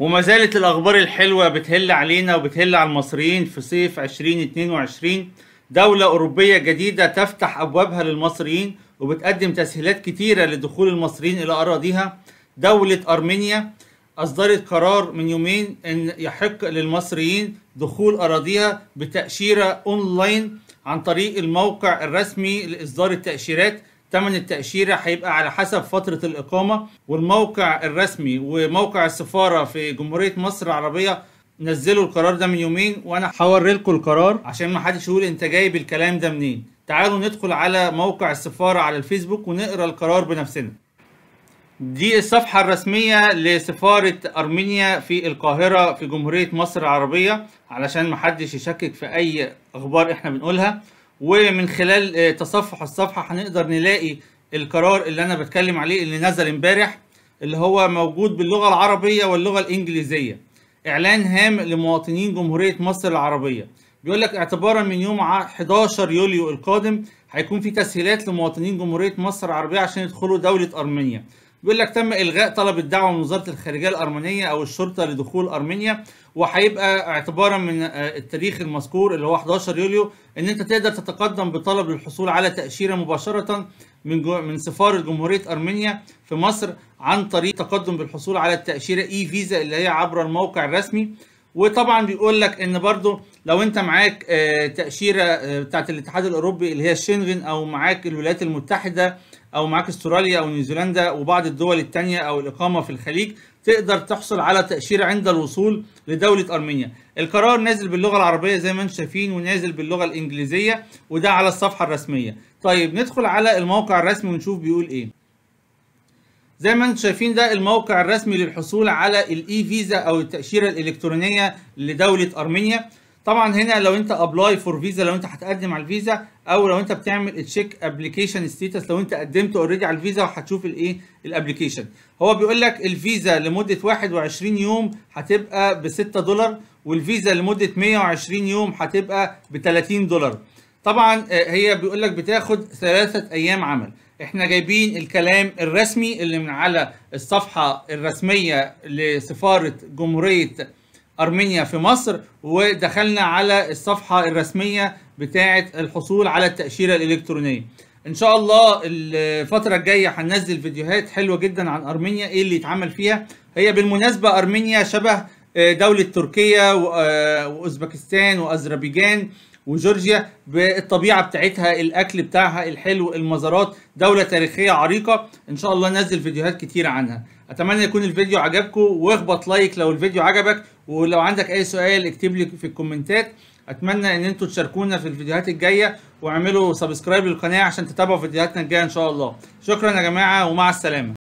وما زالت الأخبار الحلوة بتهل علينا وبتهل على المصريين في صيف 2022 دولة أوروبية جديدة تفتح أبوابها للمصريين وبتقدم تسهيلات كتيرة لدخول المصريين إلى أراضيها دولة أرمينيا أصدرت قرار من يومين أن يحق للمصريين دخول أراضيها بتأشيرة أونلاين عن طريق الموقع الرسمي لإصدار التأشيرات تمن التأشيرة هيبقى على حسب فترة الإقامة والموقع الرسمي وموقع السفارة في جمهورية مصر العربية نزلوا القرار ده من يومين وانا هوري لكم القرار عشان ما حدش يقول انت جايب الكلام ده منين تعالوا ندخل على موقع السفارة على الفيسبوك ونقرا القرار بنفسنا دي الصفحة الرسمية لسفارة أرمينيا في القاهرة في جمهورية مصر العربية علشان محدش يشكك في أي أخبار إحنا بنقولها ومن خلال آه، تصفح الصفحه هنقدر نلاقي القرار اللي انا بتكلم عليه اللي نزل امبارح اللي هو موجود باللغه العربيه واللغه الانجليزيه اعلان هام لمواطنين جمهوريه مصر العربيه بيقول لك اعتبارا من يوم 11 يوليو القادم هيكون في تسهيلات لمواطنين جمهوريه مصر العربيه عشان يدخلوا دوله ارمينيا بيقول لك تم الغاء طلب الدعوه من وزاره الخارجيه الارمنيه او الشرطه لدخول ارمينيا وهيبقى اعتبارا من آه، التاريخ المذكور اللي هو 11 يوليو ان انت تقدر تتقدم بطلب للحصول على تاشيره مباشره من من سفاره جمهوريه ارمينيا في مصر عن طريق تقدم بالحصول على التاشيره اي فيزا اللي هي عبر الموقع الرسمي وطبعا بيقول لك ان برضو لو انت معاك آه، تاشيره آه، بتاعت الاتحاد الاوروبي اللي هي الشنغن او معاك الولايات المتحده او معاك استراليا او نيوزيلندا وبعض الدول الثانيه او الاقامه في الخليج تقدر تحصل على تاشيره عند الوصول لدوله ارمينيا القرار نازل باللغه العربيه زي ما انتم شايفين ونازل باللغه الانجليزيه وده على الصفحه الرسميه طيب ندخل على الموقع الرسمي ونشوف بيقول ايه زي ما انتم شايفين ده الموقع الرسمي للحصول على الاي فيزا او التاشيره الالكترونيه لدوله ارمينيا طبعا هنا لو انت ابلاي فور فيزا لو انت هتقدم على الفيزا او لو انت بتعمل تشيك ابلكيشن ستيتس لو انت قدمت اوريدي على الفيزا وهتشوف الايه الابلكيشن هو بيقول لك الفيزا لمده 21 يوم هتبقى ب 6 دولار والفيزا لمده 120 يوم هتبقى ب 30 دولار طبعا آه، هي بيقول لك بتاخد ثلاثه ايام عمل احنا جايبين الكلام الرسمي اللي من على الصفحة الرسمية لسفارة جمهورية أرمينيا في مصر ودخلنا على الصفحة الرسمية بتاعة الحصول على التأشيرة الإلكترونية ان شاء الله الفترة الجاية هننزل فيديوهات حلوة جدا عن أرمينيا ايه اللي يتعمل فيها هي بالمناسبة أرمينيا شبه دولة تركيا آه، وأوزبكستان وأذربيجان وجورجيا بالطبيعه بتاعتها الاكل بتاعها الحلو المزارات دوله تاريخيه عريقه ان شاء الله ننزل فيديوهات كتير عنها اتمنى يكون الفيديو عجبكم واخبط لايك لو الفيديو عجبك ولو عندك اي سؤال اكتب لي في الكومنتات اتمنى ان انتوا تشاركونا في الفيديوهات الجايه واعملوا سبسكرايب للقناه عشان تتابعوا فيديوهاتنا الجايه ان شاء الله شكرا يا جماعه ومع السلامه